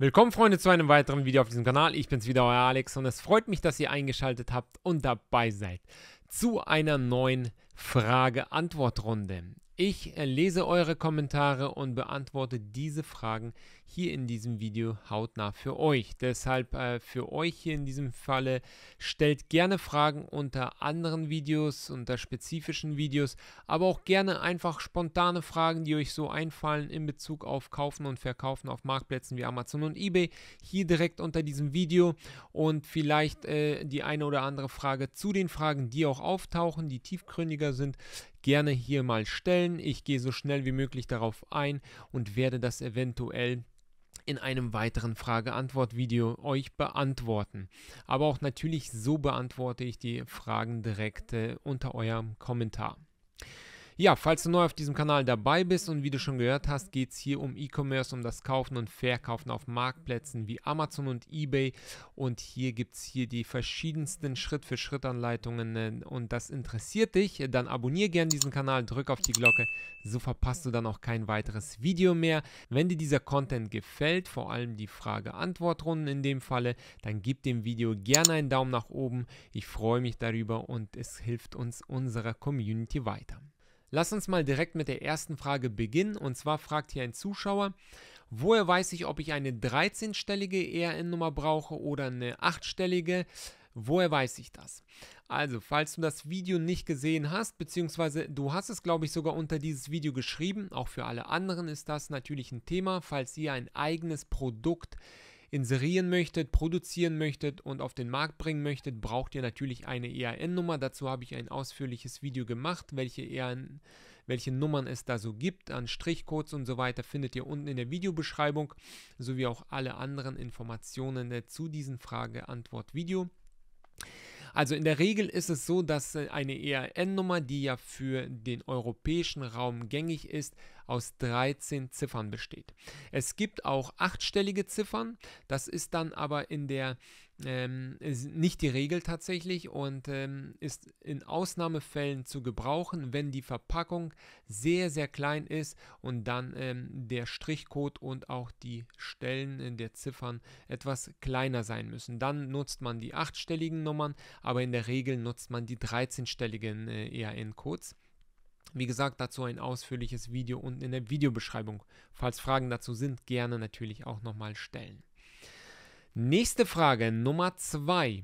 Willkommen Freunde zu einem weiteren Video auf diesem Kanal. Ich bin's wieder, euer Alex und es freut mich, dass ihr eingeschaltet habt und dabei seid zu einer neuen Frage-Antwort-Runde. Ich äh, lese eure Kommentare und beantworte diese Fragen, hier in diesem Video hautnah für euch. Deshalb äh, für euch hier in diesem Falle stellt gerne Fragen unter anderen Videos, unter spezifischen Videos, aber auch gerne einfach spontane Fragen, die euch so einfallen in Bezug auf Kaufen und Verkaufen auf Marktplätzen wie Amazon und eBay, hier direkt unter diesem Video und vielleicht äh, die eine oder andere Frage zu den Fragen, die auch auftauchen, die tiefgründiger sind, gerne hier mal stellen. Ich gehe so schnell wie möglich darauf ein und werde das eventuell in einem weiteren Frage-Antwort-Video euch beantworten. Aber auch natürlich so beantworte ich die Fragen direkt äh, unter eurem Kommentar. Ja, falls du neu auf diesem Kanal dabei bist und wie du schon gehört hast, geht es hier um E-Commerce, um das Kaufen und Verkaufen auf Marktplätzen wie Amazon und eBay. Und hier gibt es hier die verschiedensten Schritt-für-Schritt-Anleitungen. Äh, und das interessiert dich, dann abonniere gerne diesen Kanal, drück auf die Glocke, so verpasst du dann auch kein weiteres Video mehr. Wenn dir dieser Content gefällt, vor allem die Frage-Antwort-Runden in dem Falle, dann gib dem Video gerne einen Daumen nach oben. Ich freue mich darüber und es hilft uns unserer Community weiter. Lass uns mal direkt mit der ersten Frage beginnen. Und zwar fragt hier ein Zuschauer, woher weiß ich, ob ich eine 13-stellige ERN-Nummer brauche oder eine 8-stellige? Woher weiß ich das? Also, falls du das Video nicht gesehen hast, beziehungsweise du hast es, glaube ich, sogar unter dieses Video geschrieben, auch für alle anderen ist das natürlich ein Thema, falls ihr ein eigenes Produkt äh, inserieren möchtet, produzieren möchtet und auf den Markt bringen möchtet, braucht ihr natürlich eine EAN-Nummer. Dazu habe ich ein ausführliches Video gemacht, welche, EAN, welche Nummern es da so gibt, an Strichcodes und so weiter, findet ihr unten in der Videobeschreibung, sowie auch alle anderen Informationen äh, zu diesem Frage-Antwort-Video. Also in der Regel ist es so, dass äh, eine ERN-Nummer, die ja für den europäischen Raum gängig ist, aus 13 Ziffern besteht. Es gibt auch achtstellige Ziffern, das ist dann aber in der ähm, nicht die Regel tatsächlich und ähm, ist in Ausnahmefällen zu gebrauchen, wenn die Verpackung sehr, sehr klein ist und dann ähm, der Strichcode und auch die Stellen der Ziffern etwas kleiner sein müssen. Dann nutzt man die achtstelligen Nummern, aber in der Regel nutzt man die 13-stelligen äh, ERN-Codes. Wie gesagt, dazu ein ausführliches Video unten in der Videobeschreibung. Falls Fragen dazu sind, gerne natürlich auch nochmal stellen. Nächste Frage, Nummer 2.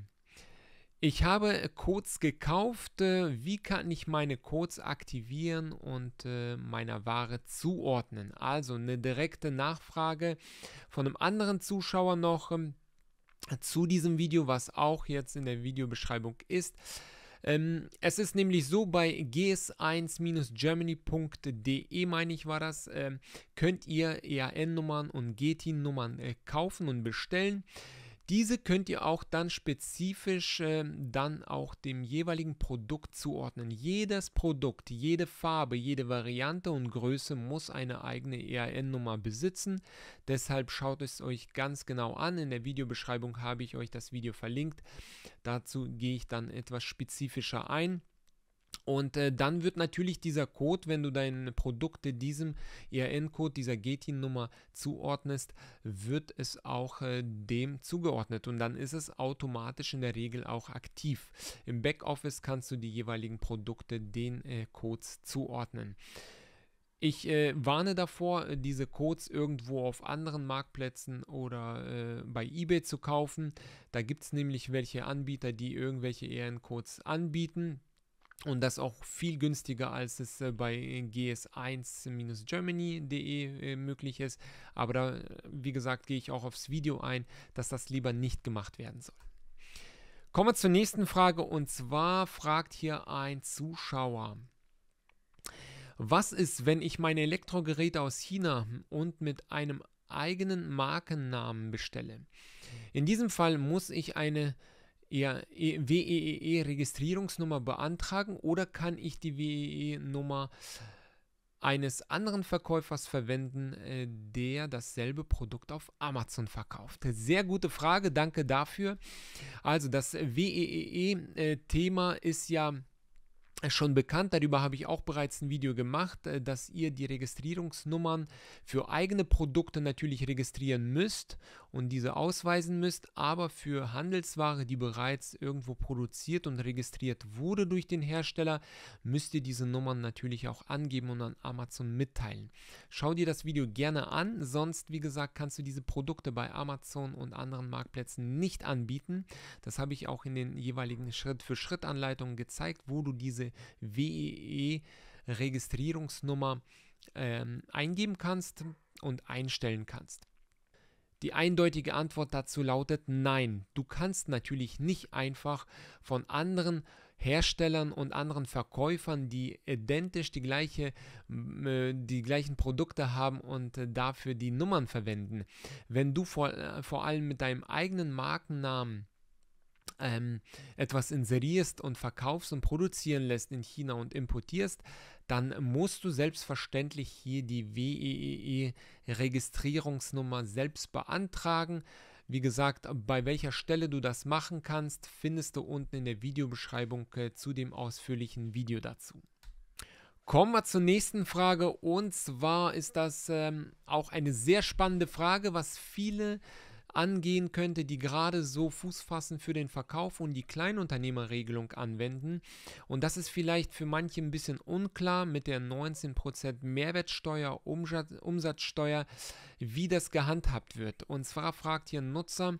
Ich habe Codes gekauft. Äh, wie kann ich meine Codes aktivieren und äh, meiner Ware zuordnen? Also eine direkte Nachfrage von einem anderen Zuschauer noch ähm, zu diesem Video, was auch jetzt in der Videobeschreibung ist. Ähm, es ist nämlich so, bei gs1-germany.de, meine ich, war das, ähm, könnt ihr EAN-Nummern und gt nummern äh, kaufen und bestellen. Diese könnt ihr auch dann spezifisch äh, dann auch dem jeweiligen Produkt zuordnen. Jedes Produkt, jede Farbe, jede Variante und Größe muss eine eigene ERN-Nummer besitzen. Deshalb schaut es euch ganz genau an. In der Videobeschreibung habe ich euch das Video verlinkt. Dazu gehe ich dann etwas spezifischer ein. Und äh, dann wird natürlich dieser Code, wenn du deine Produkte diesem ERN-Code, dieser GETIN-Nummer zuordnest, wird es auch äh, dem zugeordnet und dann ist es automatisch in der Regel auch aktiv. Im Backoffice kannst du die jeweiligen Produkte den äh, Codes zuordnen. Ich äh, warne davor, diese Codes irgendwo auf anderen Marktplätzen oder äh, bei eBay zu kaufen. Da gibt es nämlich welche Anbieter, die irgendwelche ERN-Codes anbieten und das auch viel günstiger, als es äh, bei gs1-germany.de äh, möglich ist. Aber da, wie gesagt, gehe ich auch aufs Video ein, dass das lieber nicht gemacht werden soll. Kommen wir zur nächsten Frage und zwar fragt hier ein Zuschauer. Was ist, wenn ich meine Elektrogeräte aus China und mit einem eigenen Markennamen bestelle? In diesem Fall muss ich eine E, WEEE-Registrierungsnummer beantragen oder kann ich die weee e nummer eines anderen Verkäufers verwenden, äh, der dasselbe Produkt auf Amazon verkauft? Sehr gute Frage, danke dafür. Also das WEEE-Thema äh, ist ja schon bekannt, darüber habe ich auch bereits ein Video gemacht, äh, dass ihr die Registrierungsnummern für eigene Produkte natürlich registrieren müsst und diese ausweisen müsst, aber für Handelsware, die bereits irgendwo produziert und registriert wurde durch den Hersteller, müsst ihr diese Nummern natürlich auch angeben und an Amazon mitteilen. Schau dir das Video gerne an, sonst wie gesagt kannst du diese Produkte bei Amazon und anderen Marktplätzen nicht anbieten. Das habe ich auch in den jeweiligen Schritt-für-Schritt-Anleitungen gezeigt, wo du diese WEE-Registrierungsnummer ähm, eingeben kannst und einstellen kannst. Die eindeutige Antwort dazu lautet nein. Du kannst natürlich nicht einfach von anderen Herstellern und anderen Verkäufern, die identisch die, gleiche, äh, die gleichen Produkte haben und äh, dafür die Nummern verwenden. Wenn du vor, äh, vor allem mit deinem eigenen Markennamen ähm, etwas inserierst und verkaufst und produzieren lässt in China und importierst, dann musst du selbstverständlich hier die WEEE-Registrierungsnummer selbst beantragen. Wie gesagt, bei welcher Stelle du das machen kannst, findest du unten in der Videobeschreibung äh, zu dem ausführlichen Video dazu. Kommen wir zur nächsten Frage und zwar ist das ähm, auch eine sehr spannende Frage, was viele angehen könnte, die gerade so Fuß fassen für den Verkauf und die Kleinunternehmerregelung anwenden. Und das ist vielleicht für manche ein bisschen unklar mit der 19% Mehrwertsteuer, Umsatzsteuer, wie das gehandhabt wird. Und zwar fragt hier ein Nutzer,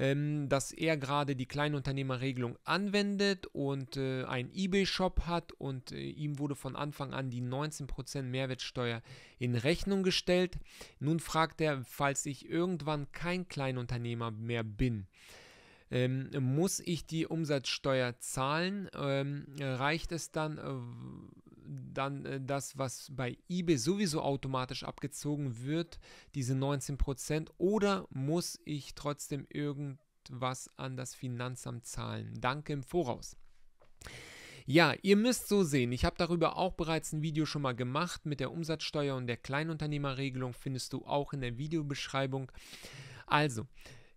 ähm, dass er gerade die Kleinunternehmerregelung anwendet und äh, einen eBay-Shop hat und äh, ihm wurde von Anfang an die 19% Mehrwertsteuer in Rechnung gestellt. Nun fragt er, falls ich irgendwann kein Kleinunternehmer mehr bin. Ähm, muss ich die Umsatzsteuer zahlen? Ähm, reicht es dann, äh, dann äh, das, was bei eBay sowieso automatisch abgezogen wird, diese 19%, oder muss ich trotzdem irgendwas an das Finanzamt zahlen? Danke im Voraus. Ja, ihr müsst so sehen, ich habe darüber auch bereits ein Video schon mal gemacht mit der Umsatzsteuer und der Kleinunternehmerregelung findest du auch in der Videobeschreibung. Also,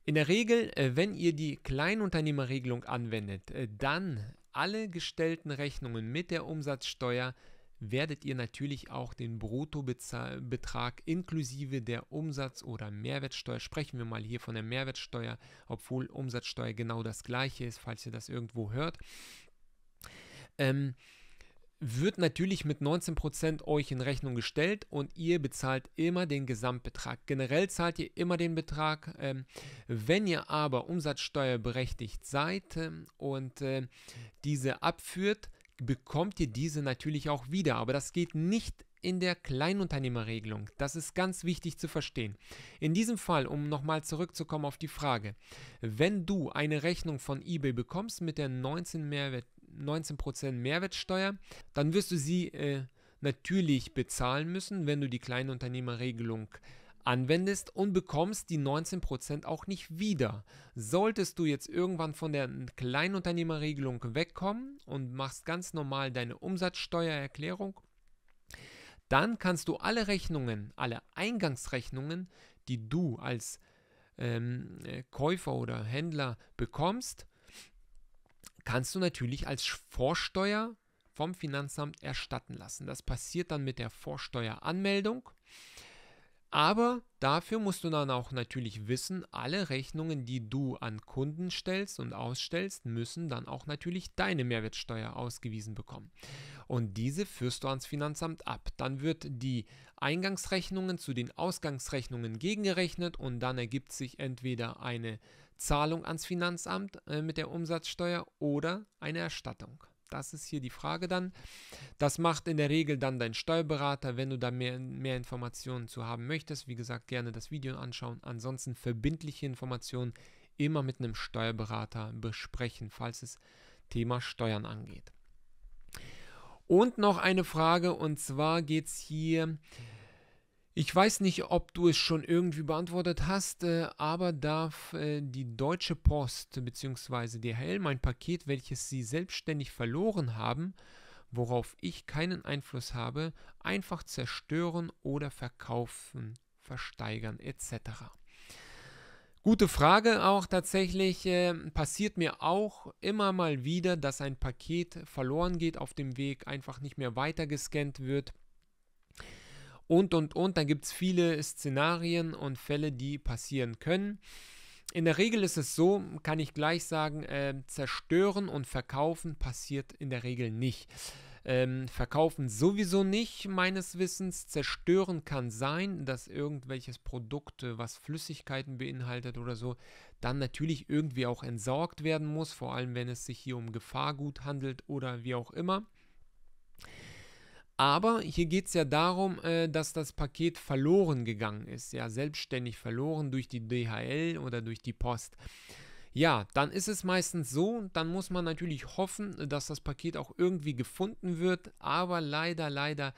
in der Regel, äh, wenn ihr die Kleinunternehmerregelung anwendet, äh, dann alle gestellten Rechnungen mit der Umsatzsteuer werdet ihr natürlich auch den Bruttobetrag inklusive der Umsatz- oder Mehrwertsteuer, sprechen wir mal hier von der Mehrwertsteuer, obwohl Umsatzsteuer genau das gleiche ist, falls ihr das irgendwo hört. Ähm, wird natürlich mit 19% euch in Rechnung gestellt und ihr bezahlt immer den Gesamtbetrag. Generell zahlt ihr immer den Betrag. Ähm, wenn ihr aber umsatzsteuerberechtigt seid ähm, und äh, diese abführt, bekommt ihr diese natürlich auch wieder. Aber das geht nicht in der Kleinunternehmerregelung. Das ist ganz wichtig zu verstehen. In diesem Fall, um nochmal zurückzukommen auf die Frage, wenn du eine Rechnung von eBay bekommst mit der 19 Mehrwert 19% Mehrwertsteuer, dann wirst du sie äh, natürlich bezahlen müssen, wenn du die Kleinunternehmerregelung anwendest und bekommst die 19% auch nicht wieder. Solltest du jetzt irgendwann von der Kleinunternehmerregelung wegkommen und machst ganz normal deine Umsatzsteuererklärung, dann kannst du alle Rechnungen, alle Eingangsrechnungen, die du als ähm, äh, Käufer oder Händler bekommst, kannst du natürlich als Vorsteuer vom Finanzamt erstatten lassen. Das passiert dann mit der Vorsteueranmeldung. Aber dafür musst du dann auch natürlich wissen, alle Rechnungen, die du an Kunden stellst und ausstellst, müssen dann auch natürlich deine Mehrwertsteuer ausgewiesen bekommen. Und diese führst du ans Finanzamt ab. Dann wird die Eingangsrechnungen zu den Ausgangsrechnungen gegengerechnet und dann ergibt sich entweder eine äh, Zahlung ans Finanzamt äh, mit der Umsatzsteuer oder eine Erstattung. Das ist hier die Frage dann. Das macht in der Regel dann dein Steuerberater. Wenn du da mehr, mehr Informationen zu haben möchtest, wie gesagt, gerne das Video anschauen. Ansonsten verbindliche Informationen immer mit einem Steuerberater besprechen, falls es Thema Steuern angeht. Und noch eine Frage, und zwar geht es hier ich weiß nicht, ob du es schon irgendwie beantwortet hast, äh, aber darf äh, die Deutsche Post bzw. DHL mein Paket, welches sie selbstständig verloren haben, worauf ich keinen Einfluss habe, einfach zerstören oder verkaufen, versteigern etc. Gute Frage auch tatsächlich. Äh, passiert mir auch immer mal wieder, dass ein Paket verloren geht, auf dem Weg einfach nicht mehr weitergescannt wird und, und, und. Dann gibt es viele Szenarien und Fälle, die passieren können. In der Regel ist es so, kann ich gleich sagen, äh, zerstören und verkaufen passiert in der Regel nicht. Ähm, verkaufen sowieso nicht, meines Wissens. Zerstören kann sein, dass irgendwelches Produkt, äh, was Flüssigkeiten beinhaltet oder so, dann natürlich irgendwie auch entsorgt werden muss, vor allem wenn es sich hier um Gefahrgut handelt oder wie auch immer. Aber hier geht es ja darum, äh, dass das Paket verloren gegangen ist, ja, selbstständig verloren durch die DHL oder durch die Post. Ja, dann ist es meistens so, dann muss man natürlich hoffen, dass das Paket auch irgendwie gefunden wird, aber leider, leider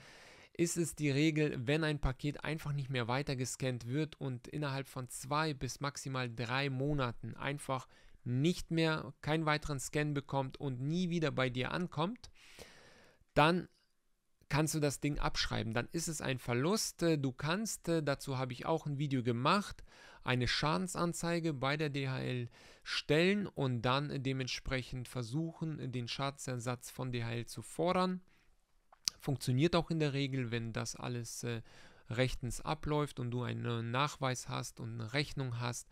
ist es die Regel, wenn ein Paket einfach nicht mehr weitergescannt wird und innerhalb von zwei bis maximal drei Monaten einfach nicht mehr keinen weiteren Scan bekommt und nie wieder bei dir ankommt, dann kannst du das Ding abschreiben. Dann ist es ein Verlust. Äh, du kannst, äh, dazu habe ich auch ein Video gemacht, eine Schadensanzeige bei der DHL stellen und dann äh, dementsprechend versuchen, den Schadensersatz von DHL zu fordern. Funktioniert auch in der Regel, wenn das alles rechtens abläuft und du einen Nachweis hast und eine Rechnung hast.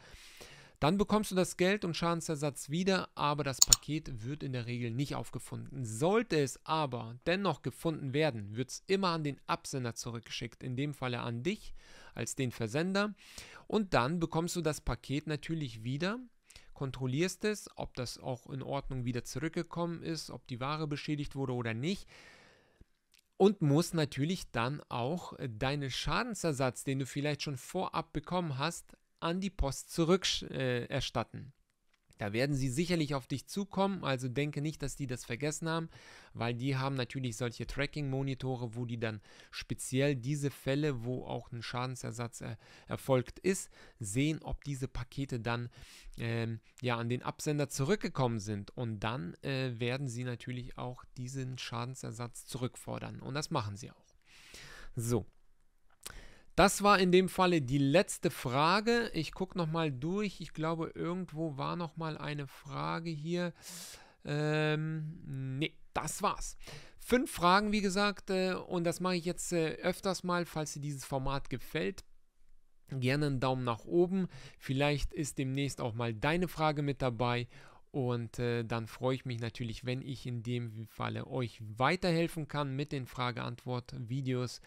Dann bekommst du das Geld und Schadensersatz wieder, aber das Paket wird in der Regel nicht aufgefunden. Sollte es aber dennoch gefunden werden, wird es immer an den Absender zurückgeschickt, in dem Falle an dich als den Versender. Und dann bekommst du das Paket natürlich wieder, kontrollierst es, ob das auch in Ordnung wieder zurückgekommen ist, ob die Ware beschädigt wurde oder nicht und muss natürlich dann auch deinen Schadensersatz, den du vielleicht schon vorab bekommen hast, an die Post zurückerstatten. Äh, da werden sie sicherlich auf dich zukommen, also denke nicht, dass die das vergessen haben, weil die haben natürlich solche Tracking-Monitore, wo die dann speziell diese Fälle, wo auch ein Schadensersatz äh, erfolgt ist, sehen, ob diese Pakete dann ähm, ja an den Absender zurückgekommen sind. Und dann äh, werden sie natürlich auch diesen Schadensersatz zurückfordern. Und das machen sie auch. So, das war in dem Falle die letzte Frage. Ich gucke nochmal durch. Ich glaube, irgendwo war nochmal eine Frage hier. Ähm, nee, das war's. Fünf Fragen, wie gesagt, äh, und das mache ich jetzt äh, öfters mal, falls dir dieses Format gefällt. Gerne einen Daumen nach oben. Vielleicht ist demnächst auch mal deine Frage mit dabei. Und äh, dann freue ich mich natürlich, wenn ich in dem Falle euch weiterhelfen kann mit den Frage-Antwort-Videos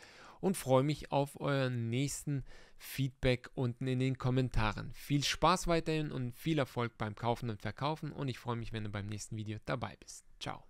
und freue mich auf euren nächsten Feedback unten in den Kommentaren. Viel Spaß weiterhin und viel Erfolg beim Kaufen und Verkaufen und ich freue mich, wenn du beim nächsten Video dabei bist. Ciao.